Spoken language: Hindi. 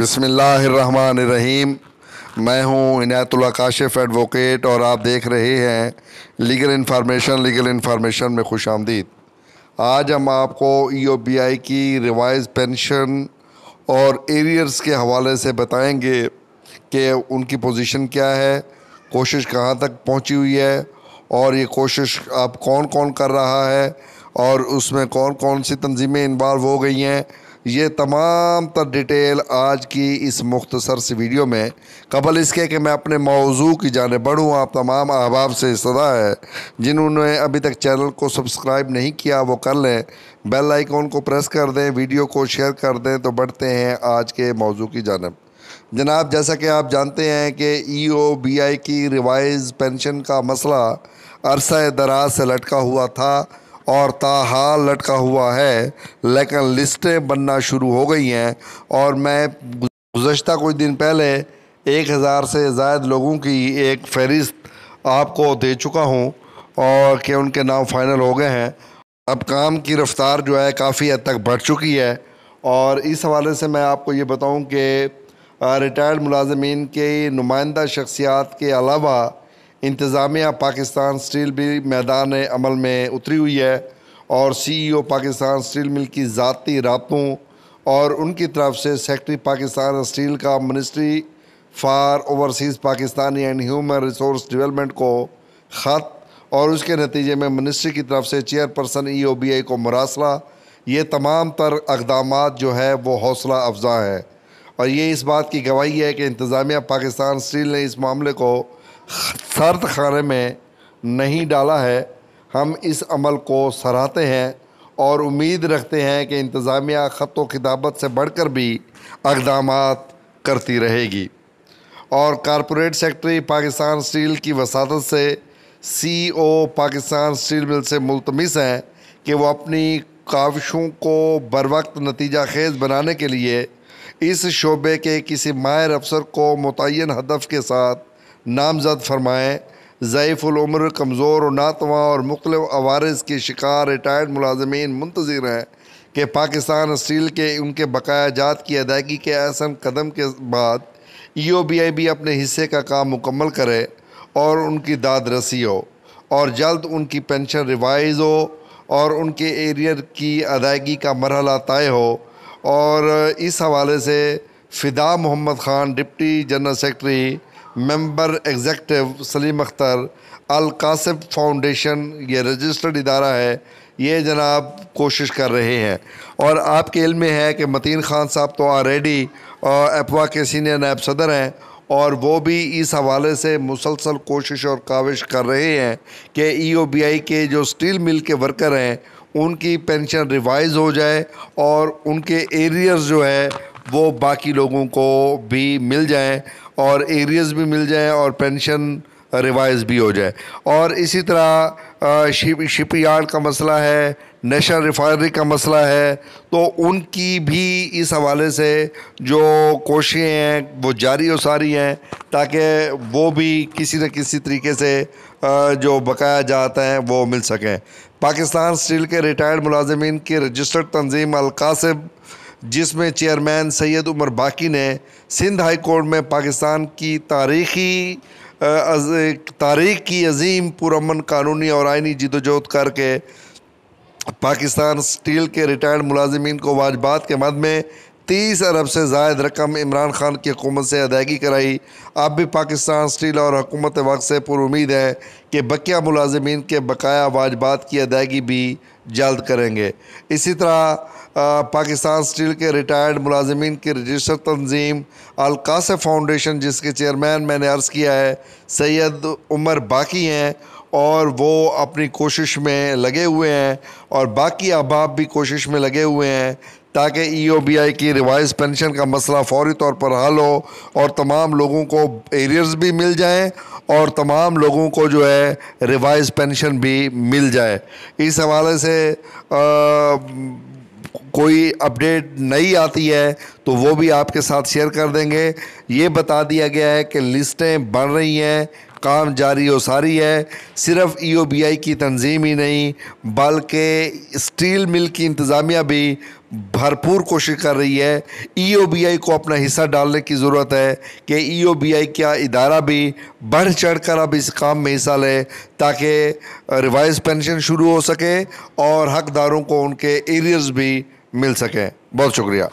बसमीम मैं हूं इनायतुल्ला काशिफ एडवोकेट और आप देख रहे हैं लीगल इन्फॉर्मेशन लीगल इन्फार्मेशन में खुश आमदीद आज हम आपको ई e की रिवाइज पेंशन और एरियर्स के हवाले से बताएंगे कि उनकी पोजीशन क्या है कोशिश कहाँ तक पहुँची हुई है और ये कोशिश आप कौन कौन कर रहा है और उसमें कौन कौन सी तंजीमें इन्वाल्व हो गई हैं ये तमाम तर डिटेल आज की इस मुख्तसर सी वीडियो में कबल इसके कि मैं अपने मौजू की जाने बढ़ूँ आप तमाम अहबाब से सदा है जिन्होंने अभी तक चैनल को सब्सक्राइब नहीं किया वो कर लें बेल आइकॉन को प्रेस कर दें वीडियो को शेयर कर दें तो बढ़ते हैं आज के मौजू की जानब जनाब जैसा कि आप जानते हैं कि ई ओ बी आई की रिवाइज पेंशन का मसला अरसा दराज से लटका हुआ था और ताहाल लटका हुआ है लेकिन लिस्टें बनना शुरू हो गई हैं और मैं गुज्त कुछ दिन पहले एक हज़ार से ज़ायद लोगों की एक फहरिस्त आपको दे चुका हूँ और कि उनके नाम फाइनल हो गए हैं अब काम की रफ्तार जो है काफ़ी हद तक बढ़ चुकी है और इस हवाले से मैं आपको ये बताऊँ कि रिटायर्ड मुलाजमीन के नुमाइंदा शख्सियात के अलावा इंतज़ामिया पाकिस्तान स्टील मिल मैदान अमल में उतरी हुई है और सी ई ओ पाकिस्तान स्टील मिल की ज़ाती रातों और उनकी तरफ से सेक्रटरी पाकिस्तान स्टील का ministry for overseas Pakistani and human resource development को ख़त और उसके नतीजे में मिनिस्ट्री की तरफ से chairperson E O B I को मरासला ये तमाम तर अकदाम जो है वो हौसला अफजा है और ये इस बात की गवाही है कि इंतज़ामिया पाकिस्तान स्टील ने इस मामले को सर्द खाने में नहीं डाला है हम इस अमल को सराहते हैं और उम्मीद रखते हैं कि इंतज़ामिया ख़त खिताबत से बढ़कर भी इकदाम करती रहेगी और कॉरपोरेट सेक्रेटरी पाकिस्तान स्टील की वसादत से सी ओ पाकिस्तान स्टील मिल से मुलतमस हैं कि वो अपनी काविशों को बर वक्त नतीजा खेज बनाने के लिए इस शोबे के किसी माहिर अफसर को मुतन हदफ के साथ नामजद फरमाएँ ज़यफ़ुलमर कमज़ोर और नातवा और मुख्त अवारस के शिकार रिटायर्ड मुलाजमी मुंतज़र हैं कि पाकिस्तान स्टील के उनके बकाया जात की अदायगी के आसन कदम के बाद ई ओ बी आई भी अपने हिस्से का काम मुकम्मल करे और उनकी दाद रसी हो और जल्द उनकी पेंशन रिवाइज हो और उनके एरियर की अदायगी का मरहला तय हो और इस हवाले से Fida Mohammad Khan deputy general secretary member executive Saleem Akhtar Kasib foundation ये रजिस्टर्ड इदारा है ये जनाब कोशिश कर रहे हैं और आपके इल्म में है कि मतीन ख़ान साहब तो ऑलरेडी अफवा के सीनियर नायब सदर हैं और वो भी इस हवाले से मुसलसल कोशिश और काविश कर रहे हैं कि ई ओ बी आई के जो स्टील मिल के वर्कर हैं उनकी पेंशन रिवाइज़ हो जाए और उनके एरियर्स जो है वो बाकी लोगों को भी मिल जाएँ और एरियज़ भी मिल जाएँ और पेंशन रिवाइज भी हो जाए और इसी तरह शिप शिप यार्ड का मसला है नेशनल रिफाइनरी का मसला है तो उनकी भी इस हवाले से जो कोशिशें हैं वो जारी और सारी हैं ताकि वो भी किसी न किसी तरीके से जो बकाया जाता है वो मिल सकें पाकिस्तान स्टील के रिटायर्ड मुलाजमीन की रजिस्टर्ड तंजीम अलकासिब जिसमें चेयरमैन सैयद उमर बाकी ने सिंध हाई कोर्ट में पाकिस्तान की तारीखी तारीख की अजीम पुरमन कानूनी और आइनी जदोजहद करके पाकिस्तान स्टील के रिटायर्ड मुलाजमीन को वाजबात के मद में तीस अरब से जायद रकम इमरान खान की हुकूमत से अदायगी कराई अब भी पाकिस्तान स्टील और हुकूमत वक्त से पुरुद है कि बकिया मुलाजमीन के बकाया वाजबात की अदायगी भी जल्द करेंगे इसी तरह पाकिस्तान स्टील के रिटायर्ड मुलाजमीन की रजिस्टर तंजीम अलकास फाउंडेशन जिसके चेयरमैन मैंने अर्ज़ किया है सैयद उमर बाकी हैं और वो अपनी कोशिश में लगे हुए हैं और बाकी अहबाब भी कोशिश में लगे हुए हैं ताकि ई e की रिवाइज पेंशन का मसला फौरी तौर पर हल हो और तमाम लोगों को एरियर्स भी मिल जाएँ और तमाम लोगों को जो है रिवाइज पेंशन भी मिल जाए इस हवाले से आ, कोई अपडेट नई आती है तो वो भी आपके साथ शेयर कर देंगे ये बता दिया गया है कि लिस्टें बन रही हैं काम जारी व सारी है सिर्फ ई बी आई की तंजीम ही नहीं बल्कि स्टील मिल की इंतज़ामिया भी भरपूर कोशिश कर रही है ई ओ बी आई को अपना हिस्सा डालने की ज़रूरत है कि ई बी आई का इदारा भी बढ़ चढ़ कर अब इस काम में हिस्सा ले ताकि रिवाइज पेंशन शुरू हो सके और हकदारों को उनके एरियर्स भी मिल सकें बहुत शुक्रिया